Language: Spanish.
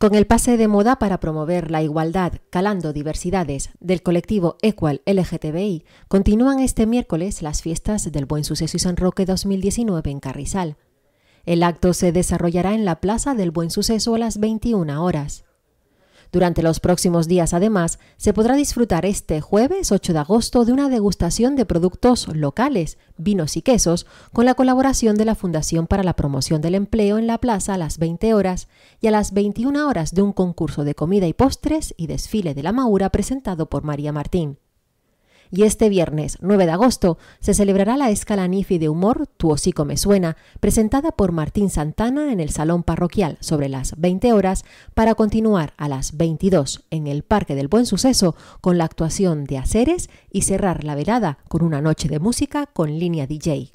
Con el pase de moda para promover la igualdad, calando diversidades del colectivo Equal LGTBI, continúan este miércoles las fiestas del Buen Suceso y San Roque 2019 en Carrizal. El acto se desarrollará en la Plaza del Buen Suceso a las 21 horas. Durante los próximos días, además, se podrá disfrutar este jueves 8 de agosto de una degustación de productos locales, vinos y quesos, con la colaboración de la Fundación para la Promoción del Empleo en la plaza a las 20 horas y a las 21 horas de un concurso de comida y postres y desfile de la Maura presentado por María Martín y este viernes 9 de agosto se celebrará la Escala NIFI de humor Tu hocico me suena, presentada por Martín Santana en el Salón Parroquial sobre las 20 horas para continuar a las 22 en el Parque del Buen Suceso con la actuación de Aceres y cerrar la velada con una noche de música con línea DJ.